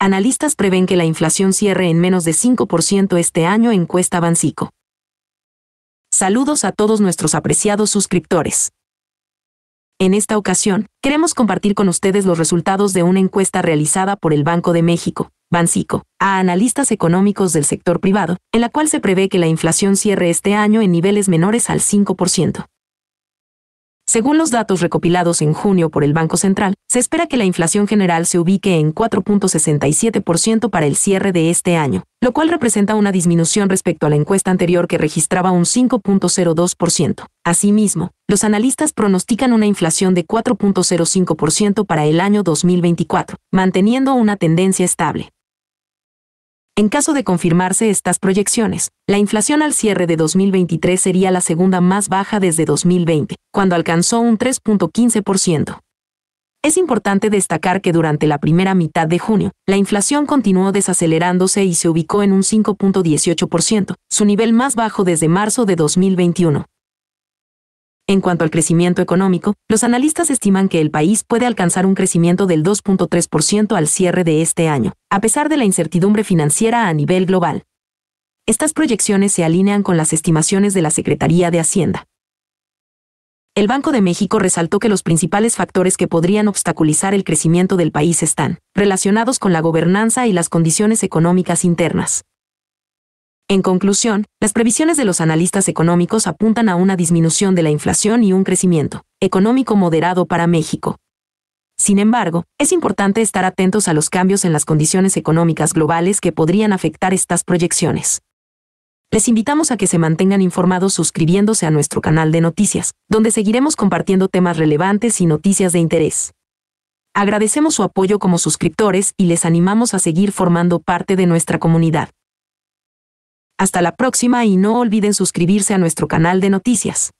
Analistas prevén que la inflación cierre en menos de 5% este año encuesta Bancico. Saludos a todos nuestros apreciados suscriptores. En esta ocasión, queremos compartir con ustedes los resultados de una encuesta realizada por el Banco de México, Bancico, a analistas económicos del sector privado, en la cual se prevé que la inflación cierre este año en niveles menores al 5%. Según los datos recopilados en junio por el Banco Central, se espera que la inflación general se ubique en 4.67% para el cierre de este año, lo cual representa una disminución respecto a la encuesta anterior que registraba un 5.02%. Asimismo, los analistas pronostican una inflación de 4.05% para el año 2024, manteniendo una tendencia estable. En caso de confirmarse estas proyecciones, la inflación al cierre de 2023 sería la segunda más baja desde 2020, cuando alcanzó un 3.15%. Es importante destacar que durante la primera mitad de junio, la inflación continuó desacelerándose y se ubicó en un 5.18%, su nivel más bajo desde marzo de 2021. En cuanto al crecimiento económico, los analistas estiman que el país puede alcanzar un crecimiento del 2.3% al cierre de este año, a pesar de la incertidumbre financiera a nivel global. Estas proyecciones se alinean con las estimaciones de la Secretaría de Hacienda. El Banco de México resaltó que los principales factores que podrían obstaculizar el crecimiento del país están relacionados con la gobernanza y las condiciones económicas internas, en conclusión, las previsiones de los analistas económicos apuntan a una disminución de la inflación y un crecimiento económico moderado para México. Sin embargo, es importante estar atentos a los cambios en las condiciones económicas globales que podrían afectar estas proyecciones. Les invitamos a que se mantengan informados suscribiéndose a nuestro canal de noticias, donde seguiremos compartiendo temas relevantes y noticias de interés. Agradecemos su apoyo como suscriptores y les animamos a seguir formando parte de nuestra comunidad. Hasta la próxima y no olviden suscribirse a nuestro canal de noticias.